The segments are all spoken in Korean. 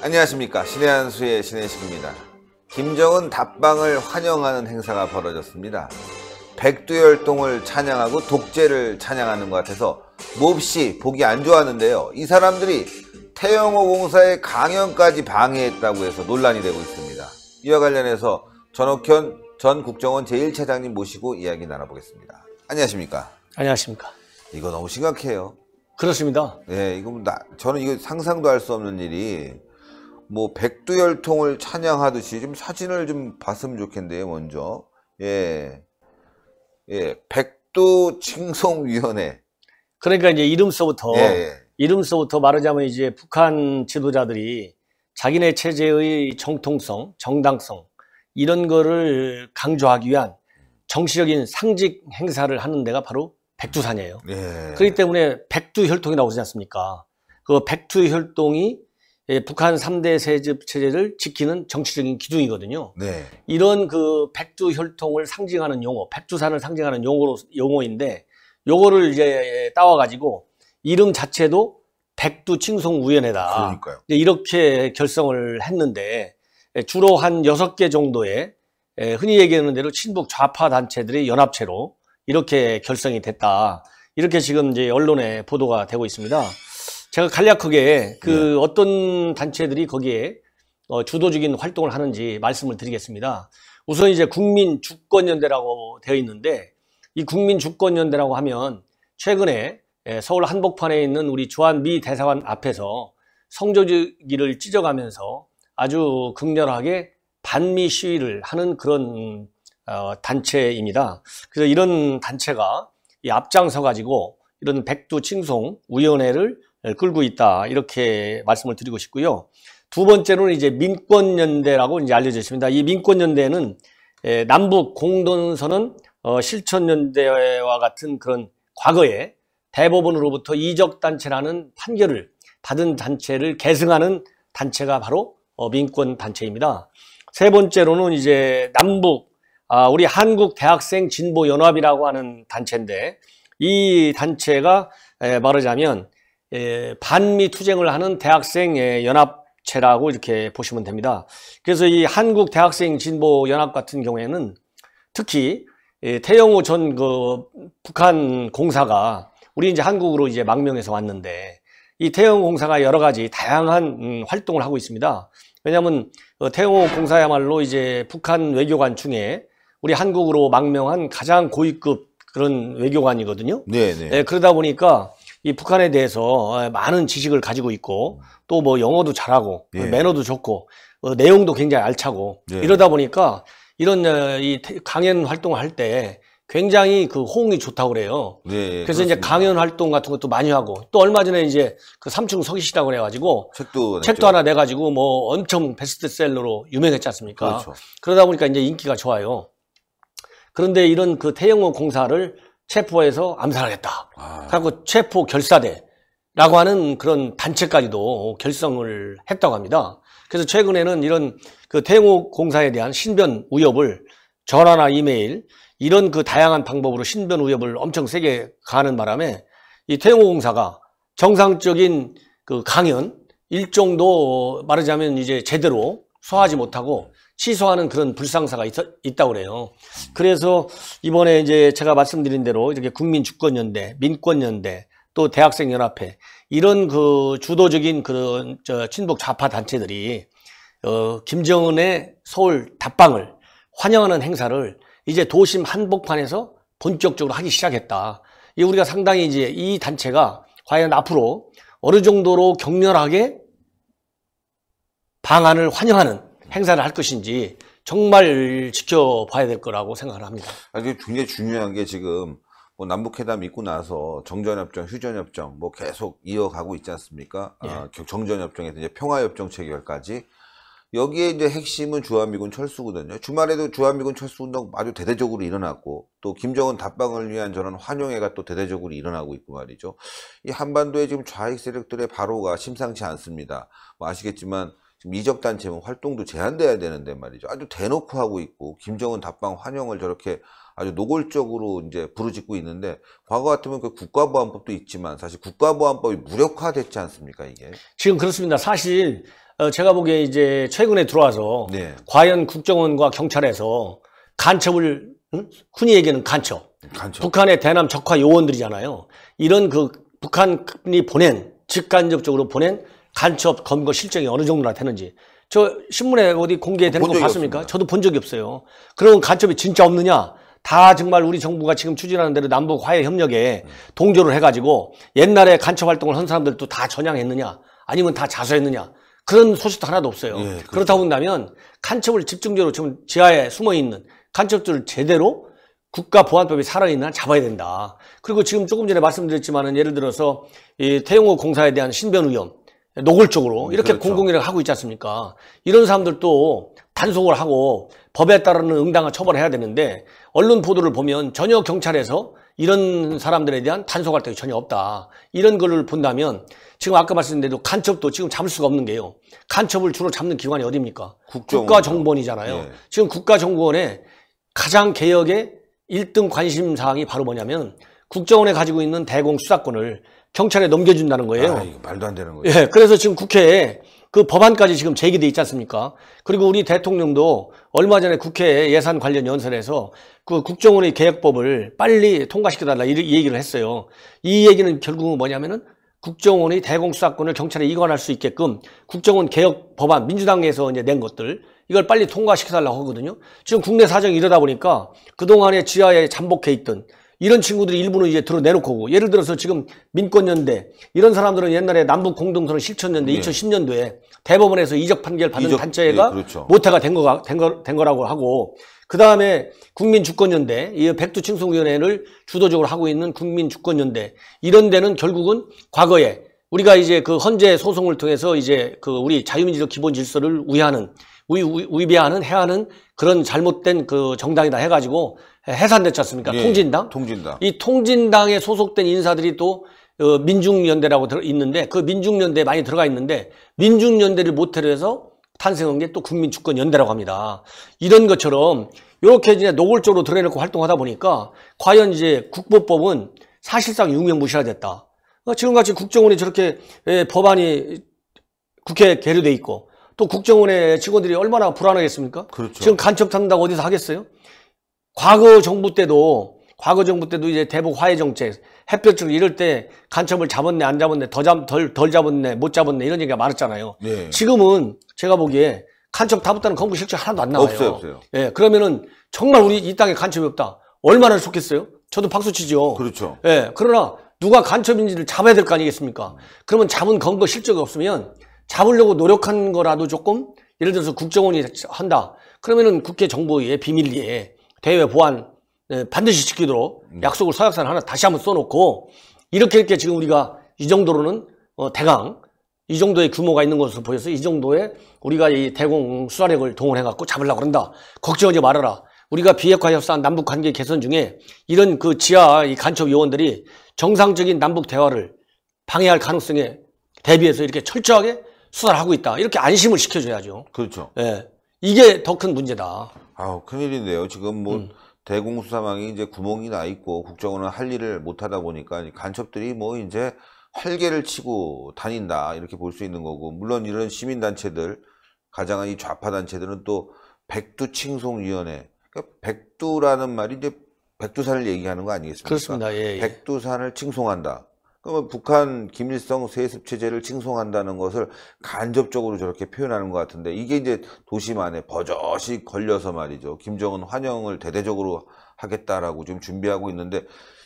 안녕하십니까 신의 한수의 신의식입니다. 김정은 답방을 환영하는 행사가 벌어졌습니다. 백두열동을 찬양하고 독재를 찬양하는 것 같아서 몹시 보기 안 좋았는데요. 이 사람들이 태영호 공사의 강연까지 방해했다고 해서 논란이 되고 있습니다. 이와 관련해서 전옥현 전 국정원 제1차장님 모시고 이야기 나눠보겠습니다. 안녕하십니까? 안녕하십니까? 이거 너무 심각해요. 그렇습니다. 예, 이거 나, 저는 이거 상상도 할 수 없는 일이 뭐 백두열통을 찬양하듯이 좀 사진을 좀 봤으면 좋겠는데 요 먼저 예, 예, 백두 칭송위원회. 그러니까 이제 이름서부터 예, 예. 이름서부터 말하자면 이제 북한 지도자들이 자기네 체제의 정통성, 정당성 이런 거를 강조하기 위한 정치적인 상직 행사를 하는 데가 바로 백두산이에요. 예. 그렇기 때문에 백두혈통이 나오지 않습니까? 그 백두혈통이 예, 북한 3대 세습 체제를 지키는 정치적인 기둥이거든요. 네. 이런 그 백두혈통을 상징하는 용어, 백두산을 상징하는 용어로 용어인데 요거를 이제 따와 가지고 이름 자체도 백두칭송우연에다 그러니까요. 이렇게 결성을 했는데 예, 주로 한 6개 정도의 예, 흔히 얘기하는 대로 친북 좌파 단체들의 연합체로 이렇게 결성이 됐다. 이렇게 지금 이제 언론에 보도가 되고 있습니다. 제가 간략하게 그 네. 어떤 단체들이 거기에 어, 주도적인 활동을 하는지 말씀을 드리겠습니다. 우선 이제 국민 주권연대라고 되어 있는데 이 국민 주권연대라고 하면 최근에 예, 서울 한복판에 있는 우리 주한미 대사관 앞에서 성조기를 찢어가면서 아주 극렬하게 반미 시위를 하는 그런 어, 단체입니다. 그래서 이런 단체가 앞장서 가지고 이런 백두 칭송 위원회를 끌고 있다 이렇게 말씀을 드리고 싶고요. 두 번째로는 이제 민권연대라고 이제 알려져 있습니다. 이 민권연대는 예, 남북 공동선언 어, 실천연대와 같은 그런 과거에 대법원으로부터 이적 단체라는 판결을 받은 단체를 계승하는 단체가 바로 어, 민권 단체입니다. 세 번째로는 이제 남북 아, 우리 한국 대학생 진보 연합이라고 하는 단체인데 이 단체가 말하자면 반미 투쟁을 하는 대학생 연합체라고 이렇게 보시면 됩니다. 그래서 이 한국 대학생 진보 연합 같은 경우에는 특히 태영호 전그 북한 공사가 우리 이제 한국으로 이제 망명해서 왔는데 이 태영 호 공사가 여러 가지 다양한 음, 활동을 하고 있습니다. 왜냐하면 어, 태호 공사야말로 이제 북한 외교관 중에 우리 한국으로 망명한 가장 고위급 그런 외교관이거든요. 네, 네. 예, 그러다 보니까 이 북한에 대해서 아, 많은 지식을 가지고 있고 또 뭐 영어도 잘하고 네. 매너도 좋고 어, 내용도 굉장히 알차고 네. 이러다 보니까 이런 어, 이 강연 활동을 할때 굉장히 그 호응이 좋다고 그래요. 네, 네 그래서 그렇습니다. 이제 강연 활동 같은 것도 많이 하고 또 얼마 전에 이제 그 삼층 서기시라고 그래가지고 책도 책도 냈죠. 하나 내가지고 뭐 엄청 베스트셀러로 유명했지 않습니까? 그렇죠. 그러다 보니까 이제 인기가 좋아요. 그런데 이런 그 태영호 공사를 체포해서 암살하겠다. 아. 그리고 체포 결사대라고 하는 그런 단체까지도 결성을 했다고 합니다. 그래서 최근에는 이런 그 태영호 공사에 대한 신변 위협을 전화나 이메일 이런 그 다양한 방법으로 신변 위협을 엄청 세게 가하는 바람에 이 태용호공사가 정상적인 그 강연 일정도 말하자면 이제 제대로 소화하지 못하고 취소하는 그런 불상사가 있, 있다고 그래요. 그래서 이번에 이제 제가 말씀드린 대로 이렇게 국민주권연대, 민권연대, 또 대학생연합회 이런 그 주도적인 그런 저 친북 좌파 단체들이 어, 김정은의 서울 답방을 환영하는 행사를 이제 도심 한복판에서 본격적으로 하기 시작했다. 이 우리가 상당히 이제 이 단체가 과연 앞으로 어느 정도로 격렬하게 방안을 환영하는 행사를 할 것인지 정말 지켜봐야 될 거라고 생각을 합니다. 아주 그 굉장히 중요한 게 지금 뭐 남북회담 있고 나서 정전협정, 휴전협정 뭐 계속 이어가고 있지 않습니까? 예. 아, 정전협정에서 이제 평화협정 체결까지 여기에 이제 핵심은 주한미군 철수거든요. 주말에도 주한미군 철수운동 아주 대대적으로 일어났고 또 김정은 답방을 위한 저런 환영회가 또 대대적으로 일어나고 있고 말이죠. 이 한반도에 지금 좌익 세력들의 발호가 심상치 않습니다. 뭐 아시겠지만 지금 이적 단체 활동도 제한돼야 되는데 말이죠. 아주 대놓고 하고 있고 김정은 답방 환영을 저렇게 아주 노골적으로 이제 부르짖고 있는데 과거 같으면 그 국가보안법도 있지만 사실 국가보안법이 무력화됐지 않습니까 이게? 지금 그렇습니다. 사실 어, 제가 보기에 이제 최근에 들어와서 네. 과연 국정원과 경찰에서 간첩을 응? 흔히 얘기하는 간첩. 간첩. 북한의 대남 적화 요원들이잖아요. 이런 그 북한이 보낸 직간접적으로 보낸 간첩 검거 실정이 어느 정도 나되는지저 신문에 어디 공개되는 거 봤습니까? 없습니다. 저도 본 적이 없어요. 그런 간첩이 진짜 없느냐? 다 정말 우리 정부가 지금 추진하는 대로 남북 화해 협력에 동조를 해가지고 옛날에 간첩 활동을 한 사람들도 다 전향했느냐? 아니면 다 자수했느냐? 그런 소식도 하나도 없어요. 예, 그렇죠. 그렇다 본다면 간첩을 집중적으로 지금 지하에 숨어 있는 간첩들을 제대로 국가보안법이 살아있는 잡아야 된다. 그리고 지금 조금 전에 말씀드렸지만은 예를 들어서 이 태용호 공사에 대한 신변 위험 노골적으로 음, 이렇게 그렇죠. 공공이라고 하고 있지 않습니까? 이런 사람들도 단속을 하고 법에 따르는 응당한 처벌을 해야 되는데 언론 보도를 보면 전혀 경찰에서 이런 사람들에 대한 단속할 데가 전혀 없다. 이런 거를 본다면 지금 아까 말씀드린 대로 간첩도 지금 잡을 수가 없는 게요. 간첩을 주로 잡는 기관이 어디입니까? 국가정보원이잖아요. 네. 예. 지금 국가정보원에 가장 개혁의 1등 관심 사항이 바로 뭐냐면 국정원에 가지고 있는 대공 수사권을 경찰에 넘겨준다는 거예요. 아, 말도 안 되는 거예요. 예, 그래서 지금 국회에 그 법안까지 지금 제기돼 있지 않습니까? 그리고 우리 대통령도 얼마 전에 국회 예산 관련 연설에서 그 국정원의 개혁법을 빨리 통과시켜달라 이 얘기를 했어요. 이 얘기는 결국은 뭐냐면은 국정원의 대공수사권을 경찰에 이관할 수 있게끔 국정원 개혁 법안 민주당에서 이제 낸 것들 이걸 빨리 통과시켜달라고 하거든요. 지금 국내 사정이 이러다 보니까 그동안에 지하에 잠복해 있던 이런 친구들이 일부는 이제 드러내놓고 예를 들어서 지금 민권연대 이런 사람들은 옛날에 남북공동선언 실천연대 예. 2010년도에 대법원에서 이적 판결 받은 이적, 단체가 예, 그렇죠. 모태가 된, 거가, 된, 거, 된 거라고 하고 그다음에 국민주권연대 이 백두칭송위원회를 주도적으로 하고 있는 국민주권연대 이런 데는 결국은 과거에 우리가 이제 그 헌재 소송을 통해서 이제 그 우리 자유민주적 기본 질서를 우회하는 위, 위, 배하는 해하는 그런 잘못된 그 정당이다 해가지고 해산됐지 않습니까? 예, 통진당? 통진당. 이 통진당에 소속된 인사들이 또 어, 민중연대라고 들어 있는데 그 민중연대에 많이 들어가 있는데 민중연대를 모태로 해서 탄생한 게 또 국민주권연대라고 합니다. 이런 것처럼 이렇게 이제 노골적으로 드러내놓고 활동하다 보니까 과연 이제 국보법은 사실상 유명무실화 됐다. 어, 지금같이 국정원이 저렇게 예, 법안이 국회에 계류돼 있고 또 국정원의 직원들이 얼마나 불안하겠습니까? 그렇죠. 지금 간첩 탄다고 어디서 하겠어요? 과거 정부 때도 과거 정부 때도 이제 대북 화해 정책, 햇볕을 이럴 때 간첩을 잡았네 안 잡았네 더 잡, 덜, 덜 잡았네 못 잡았네 이런 얘기가 많았잖아요. 예. 지금은 제가 보기에 간첩 다붙다는 검거 실적 하나도 안 나와요. 없어요, 없어요. 예, 그러면은 정말 우리 이 땅에 간첩이 없다. 얼마나 좋겠어요? 저도 박수 치죠. 그렇죠. 예, 그러나 누가 간첩인지를 잡아야 될 거 아니겠습니까? 그러면 잡은 검거 실적이 없으면 잡으려고 노력한 거라도 조금 예를 들어서 국정원이 한다. 그러면은 국회 정보위에 비밀리에 대외 보안 예, 반드시 지키도록 음. 약속을 서약서 하나 다시 한번 써놓고 이렇게 이렇게 지금 우리가 이 정도로는 어, 대강 이 정도의 규모가 있는 것으로 보여서 이 정도의 우리가 이 대공 수사력을 동원해갖고 잡으려고 그런다. 걱정하지 말아라. 우리가 비핵화 협상 남북 관계 개선 중에 이런 그 지하 이 간첩 요원들이 정상적인 남북 대화를 방해할 가능성에 대비해서 이렇게 철저하게 수사를 하고 있다. 이렇게 안심을 시켜줘야죠. 그렇죠. 예. 이게 더 큰 문제다. 아우, 큰일인데요. 지금 뭐, 음. 대공수사망이 이제 구멍이 나 있고, 국정원은 할 일을 못 하다 보니까 간첩들이 뭐 이제 활개를 치고 다닌다. 이렇게 볼 수 있는 거고, 물론 이런 시민단체들, 가장한 이 좌파단체들은 또 백두칭송위원회, 그러니까 백두라는 말이 이제 백두산을 얘기하는 거 아니겠습니까? 그렇습니다. 예, 예. 백두산을 칭송한다. 그러면 북한 김일성 세습 체제를 칭송한다는 것을 간접적으로 저렇게 표현하는 것 같은데 이게 이제 도심안에 버젓이 걸려서 말이죠. 김정은 환영을 대대적으로 하겠다라고 지금 준비하고 있는데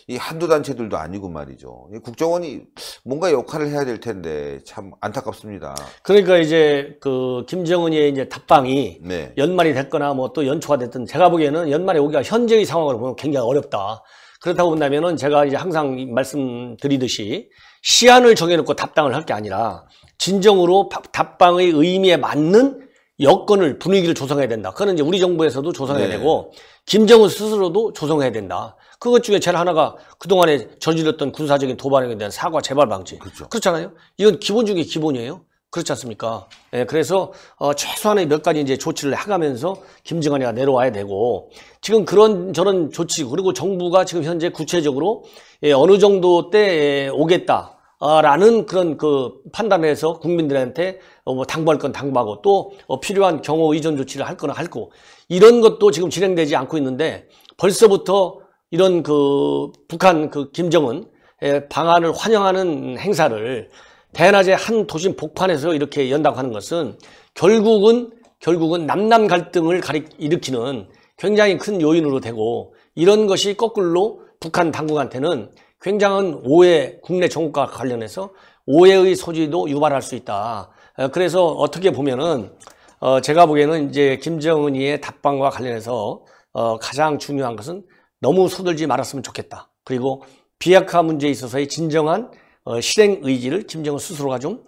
이 한두 단체들도 아니고 말이죠. 이 국정원이 뭔가 역할을 해야 될 텐데 참 안타깝습니다. 그러니까 이제 그 김정은의 이제 답방이 네. 연말이 됐거나 뭐 또 연초가 됐든 제가 보기에는 연말에 오기가 현재의 상황으로 보면 굉장히 어렵다. 그렇다고 본다면은 제가 이제 항상 말씀드리듯이 시안을 정해놓고 답당을할 게 아니라 진정으로 답방의 의미에 맞는 여건을 분위기를 조성해야 된다. 그거는 이제 우리 정부에서도 조성해야 네. 되고 김정은 스스로도 조성해야 된다. 그것 중에 제일 하나가 그동안에 저질렀던 군사적인 도발에 대한 사과 재발 방지. 그렇죠. 그렇잖아요 이건 기본 중에 기본이에요. 그렇지 않습니까? 예, 그래서 어, 최소한의 몇 가지 이제 조치를 해가면서 김정은이가 내려와야 되고 지금 그런 저런 조치 그리고 정부가 지금 현재 구체적으로 예, 어느 정도 때 예, 오겠다. 라는 그런 그 판단해서 국민들한테 어, 뭐 당부할 건 당부하고 또 어, 필요한 경호 의존 조치를 할 거나 할고 이런 것도 지금 진행되지 않고 있는데 벌써부터 이런 그 북한 그 김정은 예, 방안을 환영하는 행사를 대낮에 한 도심 복판에서 이렇게 연다고 하는 것은 결국은 결국은 남남 갈등을 가리, 일으키는 굉장히 큰 요인으로 되고 이런 것이 거꾸로 북한 당국한테는 굉장한 오해 국내 정국과 관련해서 오해의 소지도 유발할 수 있다. 어, 그래서 어떻게 보면은 어 제가 보기에는 이제 김정은이의 답방과 관련해서 어 가장 중요한 것은 너무 서둘지 말았으면 좋겠다. 그리고 비핵화 문제에 있어서의 진정한 어, 실행 의지를 김정은 스스로가 좀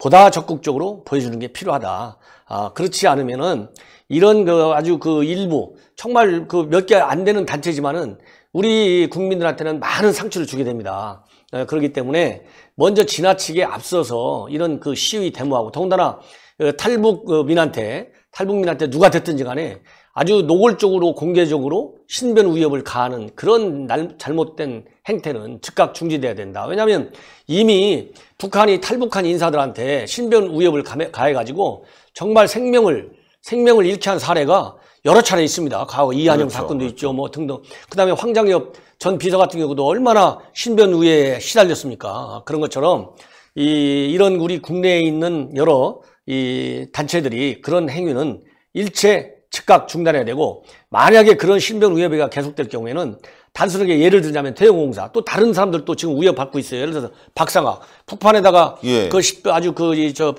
보다 적극적으로 보여주는 게 필요하다. 아, 그렇지 않으면은 이런 그 아주 그 일부 정말 그 몇 개 안 되는 단체지만은 우리 국민들한테는 많은 상처를 주게 됩니다. 아, 그렇기 때문에 먼저 지나치게 앞서서 이런 그 시위 데모하고 더군다나 어, 탈북민한테 어, 탈북민한테 누가 됐든지 간에 아주 노골적으로 공개적으로 신변 위협을 가하는 그런 잘못된 행태는 즉각 중지돼야 된다. 왜냐하면 이미 북한이 탈북한 인사들한테 신변 위협을 가해가지고 정말 생명을 생명을 잃게 한 사례가 여러 차례 있습니다. 과거 이한영 그렇죠. 사건도 있죠. 그렇죠. 뭐 등등. 그다음에 황장엽 전 비서 같은 경우도 얼마나 신변 우에 시달렸습니까? 그런 것처럼 이 이런 우리 국내에 있는 여러 이 단체들이 그런 행위는 일체 즉각 중단해야 되고 만약에 그런 신변 위협이 계속될 경우에는 단순하게 예를 들자면 대형공사 또 다른 사람들도 지금 위협받고 있어요. 예를 들어서 박상학 북판에다가 예. 그 아주 그 저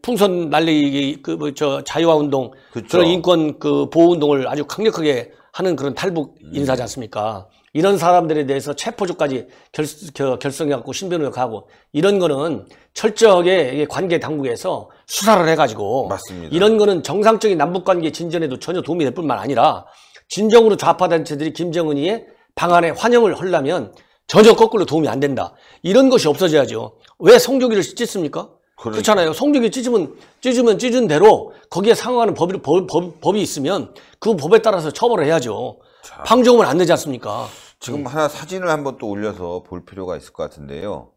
풍선 날리 기 그저 뭐 자유화 운동 그쵸. 그런 인권 그 보호 운동을 아주 강력하게 하는 그런 탈북 인사지 않습니까? 음. 이런 사람들에 대해서 체포조까지 결, 결성해갖고 신변을 가고 이런 거는 철저하게 관계 당국에서 수사를 해가지고 맞습니다. 이런 거는 정상적인 남북관계 진전에도 전혀 도움이 될 뿐만 아니라 진정으로 좌파 단체들이 김정은이의 방안에 환영을 하려면 전혀 거꾸로 도움이 안 된다. 이런 것이 없어져야죠. 왜 성조기를 찢습니까? 그러니까. 그렇잖아요. 성조기 찢으면 찢으면 찢은 대로 거기에 상응하는 법이, 법, 법, 법이 있으면 그 법에 따라서 처벌을 해야죠. 자. 방조금은 안 되지 않습니까? 지금 네. 하나 사진을 한번 또 올려서 볼 필요가 있을 것 같은데요.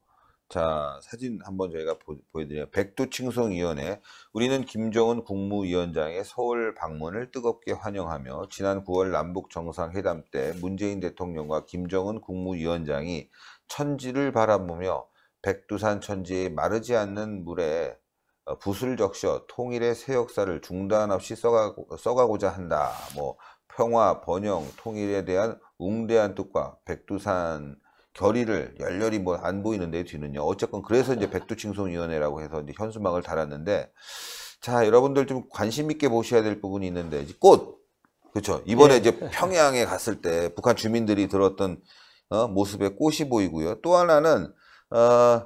자, 사진 한번 저희가 보, 여드려요 백두칭송위원회 우리는 김정은 국무위원장의 서울 방문을 뜨겁게 환영하며 지난 9월 남북 정상회담 때 문재인 대통령과 김정은 국무위원장이 천지를 바라보며 백두산 천지의 마르지 않는 물에 붓을 어, 적셔 통일의 새 역사를 중단 없이 써가고, 써가고자 한다. 뭐 평화, 번영, 통일에 대한 웅대한 뜻과 백두산 결의를 열렬히 뭐 안 보이는데 뒤는요. 어쨌건 그래서 이제 백두칭송위원회라고 해서 이제 현수막을 달았는데 자 여러분들 좀 관심 있게 보셔야 될 부분이 있는데 이제 꽃 그렇죠. 이번에 예. 이제 평양에 갔을 때 북한 주민들이 들었던 어, 모습의 꽃이 보이고요. 또 하나는 어,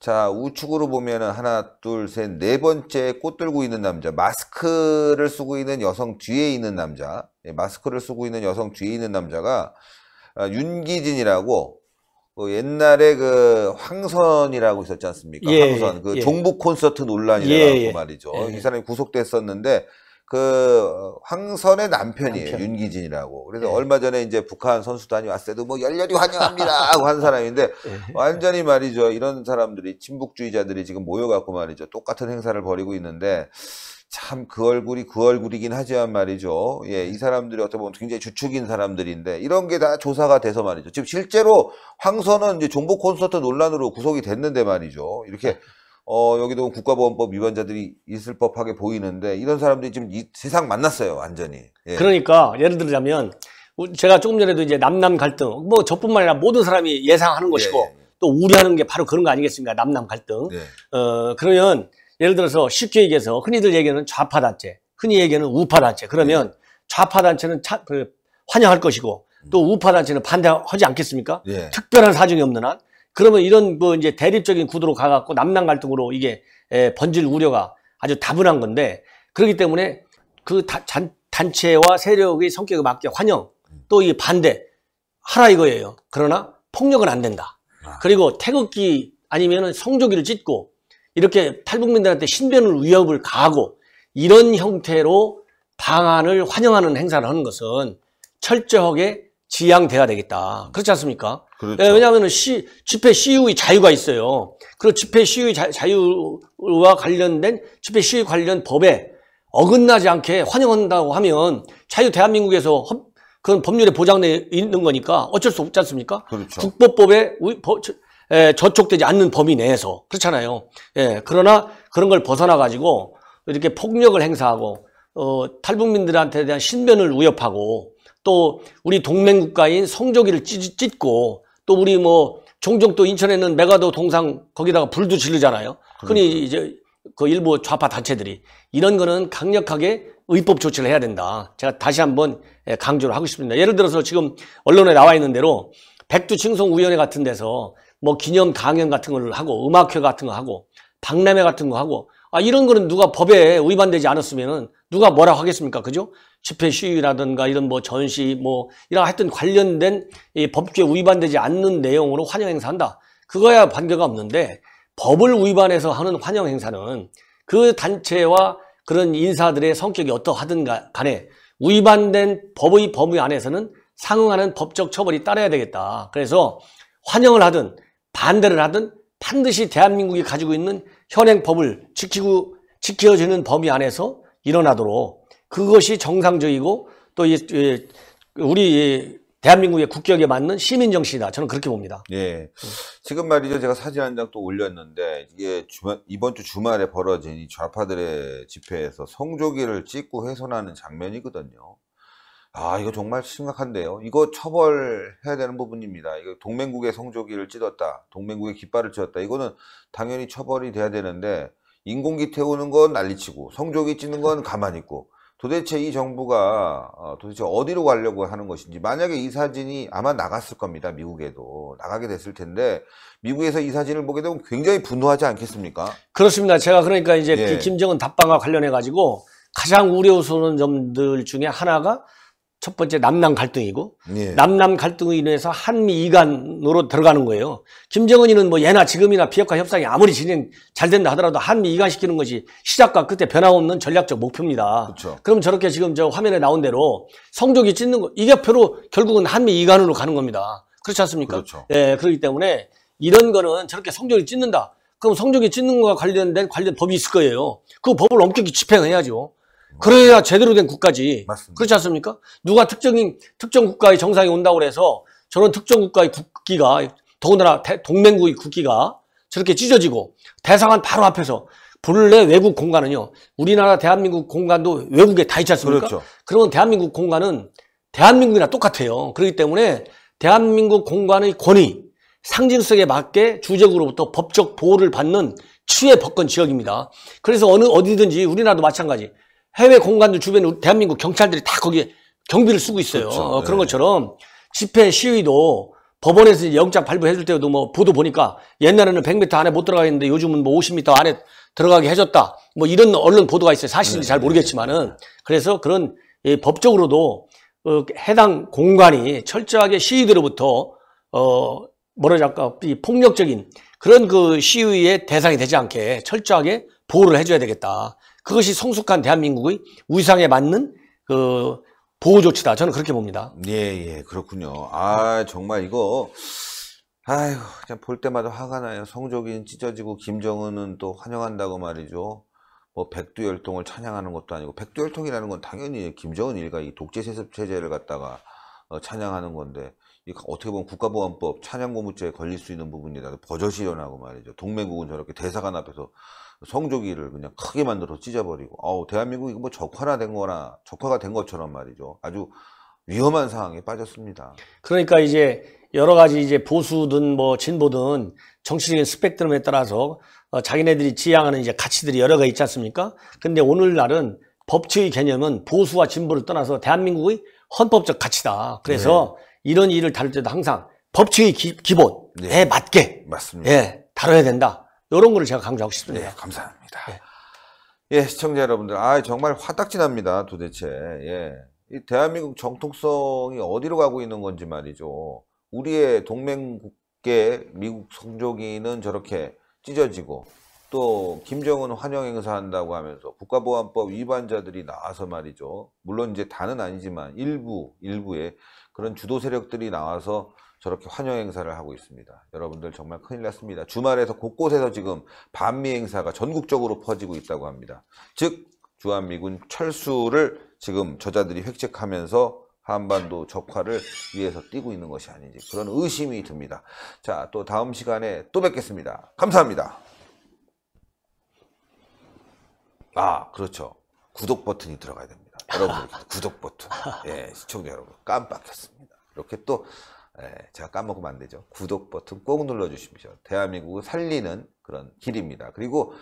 자 우측으로 보면은 하나 둘 셋 네 번째 꽃 들고 있는 남자 마스크를 쓰고 있는 여성 뒤에 있는 남자 예, 마스크를 쓰고 있는 여성 뒤에 있는 남자가 아, 윤기진이라고 그 옛날에 그 황선이라고 있었지 않습니까? 예, 황선 그 예. 종북 콘서트 논란이라고 예, 예. 말이죠. 예. 이 사람이 구속됐었는데 그 어, 황선의 남편이에요 남편. 윤기진이라고. 그래서 얼마 전에 이제 북한 선수단이 왔을 때도 뭐 열렬히 환영합니다 하고 한 사람인데 완전히 말이죠. 이런 사람들이 친북주의자들이 지금 모여갖고 말이죠. 똑같은 행사를 벌이고 있는데 참그 얼굴이 그 얼굴이긴 하지만 말이죠. 예, 이 네. 사람들이 어떻게 보면 굉장히 주축인 사람들인데 이런 게 다 조사가 돼서 말이죠. 지금 실제로 황선은 이제 종북 콘서트 논란으로 구속이 됐는데 말이죠. 이렇게 네. 어, 여기도 국가보안법 위반자들이 있을 법하게 보이는데 이런 사람들이 지금 이 세상 만났어요, 완전히. 예. 그러니까 예를 들자면 제가 조금 전에도 이제 남남 갈등 뭐 저뿐만 아니라 모든 사람이 예상하는 예, 것이고 예, 예, 또 우려하는 게 바로 그런 거 아니겠습니까? 남남 갈등. 네. 어, 그러면 예를 들어서 쉽게 얘기해서 흔히들 얘기하는 좌파단체, 흔히 얘기하는 우파단체. 그러면 네. 좌파단체는 그, 환영할 것이고 음. 또 우파단체는 반대하지 않겠습니까? 예. 특별한 사정이 없는 한. 그러면 이런 뭐 이제 대립적인 구도로 가갖고 남남 갈등으로 이게 에, 예, 번질 우려가 아주 다분한 건데 그렇기 때문에 그 다, 잔, 단체와 세력의 성격에 맞게 환영 음. 또이 반대 하라 이거예요. 그러나 폭력은 안 된다. 아. 그리고 태극기 아니면은 성조기를 찢고 이렇게 탈북민들한테 신변을 위협을 가하고 이런 형태로 방안을 환영하는 행사를 하는 것은 철저하게 지양돼야 되겠다. 그렇지 않습니까? 그렇죠. 네, 왜냐하면 시, 집회 시위의 자유가 있어요. 그리고 집회 시위 자, 유와 관련된 집회 시위 관련 법에 어긋나지 않게 환영한다고 하면 자유 대한민국에서 그건 법률에 보장돼 있는 거니까 어쩔 수 없지 않습니까? 그렇죠. 국법법에 우, 법, 예, 저촉되지 않는 범위 내에서 그렇잖아요. 예, 그러나 그런 걸 벗어나 가지고 이렇게 폭력을 행사하고 어, 탈북민들한테 대한 신변을 위협하고 또 우리 동맹국가인 성조기를 찢, 고또 우리 뭐 종종 또 인천에 있는 메가도 동상 거기다가 불도 지르잖아요. 흔히 그러니 그렇죠. 이제 그 일부 좌파 단체들이 이런 거는 강력하게 의법 조치를 해야 된다. 제가 다시 한번 예, 강조를 하고 싶습니다. 예를 들어서 지금 언론에 나와 있는 대로 백두칭송위원회 같은 데서 뭐 기념 강연 같은 걸 하고 음악회 같은 거 하고 박람회 같은 거 하고 아 이런 거는 누가 법에 위반되지 않았으면은 누가 뭐라 고 하겠습니까? 그죠? 집회 시위라든가 이런 뭐 전시 뭐 이런 하여튼 관련된 이 법규에 위반되지 않는 내용으로 환영 행사한다. 그거야 관계가 없는데 법을 위반해서 하는 환영 행사는 그 단체와 그런 인사들의 성격이 어떠하든 간에 위반된 법의 범위 안에서는 상응하는 법적 처벌이 따라야 되겠다. 그래서 환영을 하든 반대를 하든 반드시 대한민국이 가지고 있는 현행법을 지키고 지켜지는 범위 안에서 일어나도록 그것이 정상적이고 또 우리 대한민국의 국격에 맞는 시민 정신이다. 저는 그렇게 봅니다. 예. 지금 말이죠. 제가 사진 한 장 또 올렸는데 이게 주말, 이번 주 주말에 벌어진 이 좌파들의 집회에서 성조기를 찍고 훼손하는 장면이거든요. 아, 이거 정말 심각한데요. 이거 처벌해야 되는 부분입니다. 이거 동맹국의 성조기를 찢었다. 동맹국의 깃발을 찢었다. 이거는 당연히 처벌이 돼야 되는데, 인공기 태우는 건 난리치고, 성조기 찢는 건 가만히 있고, 도대체 이 정부가 어, 도대체 어디로 가려고 하는 것인지, 만약에 이 사진이 아마 나갔을 겁니다. 미국에도. 나가게 됐을 텐데, 미국에서 이 사진을 보게 되면 굉장히 분노하지 않겠습니까? 그렇습니다. 제가 그러니까 이제 예. 그 김정은 답방과 관련해가지고 가장 우려스러운 점들 중에 하나가 첫 번째 남남 갈등이고 예. 남남 갈등으로 인해서 한미 이간으로 들어가는 거예요. 김정은이는 뭐 예나 지금이나 비핵화 협상이 아무리 진행 잘 된다 하더라도 한미 이간시키는 것이 시작과 끝에 변함없는 전략적 목표입니다. 그쵸. 그렇죠. 그럼 저렇게 지금 저 화면에 나온 대로 성적이 찢는 거이게표로 결국은 한미 이간으로 가는 겁니다. 그렇지 않습니까? 그렇죠. 예, 그렇기 때문에 이런 거는 저렇게 성적이 찢는다. 그럼 성적이 찢는 거와 관련된 관련 법이 있을 거예요. 그 법을 엄격히 집행해야죠. 그래야 제대로 된 국가지. 맞습니다. 그렇지 않습니까? 누가 특정인 특정 국가의 정상이 온다고 해서 저런 특정 국가의 국기가 더군다나 대, 동맹국의 국기가 저렇게 찢어지고 대사관 바로 앞에서 본래 외국 공간은요. 우리나라 대한민국 공간도 외국에 다 있지 않습니까? 그렇죠. 그러면 대한민국 공간은 대한민국이나 똑같아요. 그렇기 때문에 대한민국 공간의 권위, 상징성에 맞게 주적으로부터 법적 보호를 받는 취해 법권 지역입니다. 그래서 어느 어디든지 우리나라도 마찬가지 해외 공간들 주변에 대한민국 경찰들이 다 거기에 경비를 쓰고 있어요. 그렇죠. 어, 그런 네. 것처럼 집회 시위도 법원에서 영장 발부해줄 때도 뭐 보도 보니까 옛날에는 100m 안에 못 들어가겠는데 요즘은 뭐 50m 안에 들어가게 해줬다. 뭐 이런 언론 보도가 있어요. 사실인지 네. 잘 네. 모르겠지만은 그래서 그런 예, 법적으로도 어, 해당 공간이 철저하게 시위들로부터 어 뭐라 할까 이 폭력적인 그런 그 시위의 대상이 되지 않게 철저하게 보호를 해줘야 되겠다. 그것이 성숙한 대한민국의 위상에 맞는 그 보호 조치다. 저는 그렇게 봅니다. 예, 예, 그렇군요. 아, 정말 이거 아휴, 그냥 볼 때마다 화가 나요. 성조기는 찢어지고 김정은은 또 환영한다고 말이죠. 뭐 백두열통을 찬양하는 것도 아니고 백두열통이라는 건 당연히 김정은 일가 이 독재 세습 체제를 갖다가 어, 찬양하는 건데 어떻게 보면 국가보안법 찬양고무죄에 걸릴 수 있는 부분이다 버젓이 일어나고 말이죠. 동맹국은 저렇게 대사관 앞에서 성조기를 그냥 크게 만들어 찢어버리고 아우 대한민국 이거 뭐 적화나 된 거나 적화가 된 것처럼 말이죠. 아주 위험한 상황에 빠졌습니다. 그러니까 이제 여러 가지 이제 보수든 뭐 진보든 정치적인 스펙트럼에 따라서 어, 자기네들이 지향하는 이제 가치들이 여러 가지 있지 않습니까? 근데 오늘날은 법치의 개념은 보수와 진보를 떠나서 대한민국의 헌법적 가치다. 그래서 네. 이런 일을 다룰 때도 항상 법칙의 기, 본에 네. 맞게 맞습니다. 예, 다뤄야 된다. 이런 거를 제가 강조하고 싶습니다. 네, 감사합니다. 예. 예. 시청자 여러분들, 아 정말 화딱지 납니다. 도대체 예, 이 대한민국 정통성이 어디로 가고 있는 건지 말이죠. 우리의 동맹국계 미국 성조기는 저렇게 찢어지고 또 김정은 환영 행사한다고 하면서 국가보안법 위반자들이 나와서 말이죠. 물론 이제 다는 아니지만 일부 일부에 그런 주도 세력들이 나와서 저렇게 환영 행사를 하고 있습니다. 여러분들 정말 큰일 났습니다. 주말에서 곳곳에서 지금 반미 행사가 전국적으로 퍼지고 있다고 합니다. 즉 주한미군 철수를 지금 저자들이 획책하면서 한반도 적화를 위해서 뛰고 있는 것이 아닌지 그런 의심이 듭니다. 자, 또 다음 시간에 또 뵙겠습니다. 감사합니다. 아, 그렇죠. 구독 버튼이 들어가야 됩니다. 여러분 그 구독 버튼 예, 시청자 여러분 깜빡했습니다. 이렇게 또 예, 제가 까먹으면 안 되죠. 구독 버튼 꼭 눌러주십시오. 대한민국을 살리는 그런 길입니다. 그리고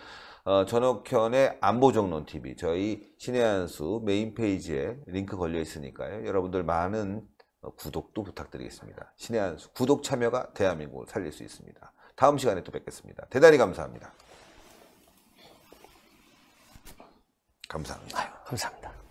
어, 전옥현의 안보정론TV 저희 신해한수 메인 페이지에 링크 걸려 있으니까요. 여러분들 많은 어, 구독도 부탁드리겠습니다. 신해한수 구독 참여가 대한민국을 살릴 수 있습니다. 다음 시간에 또 뵙겠습니다. 대단히 감사합니다. 감사합니다. 아유, 감사합니다.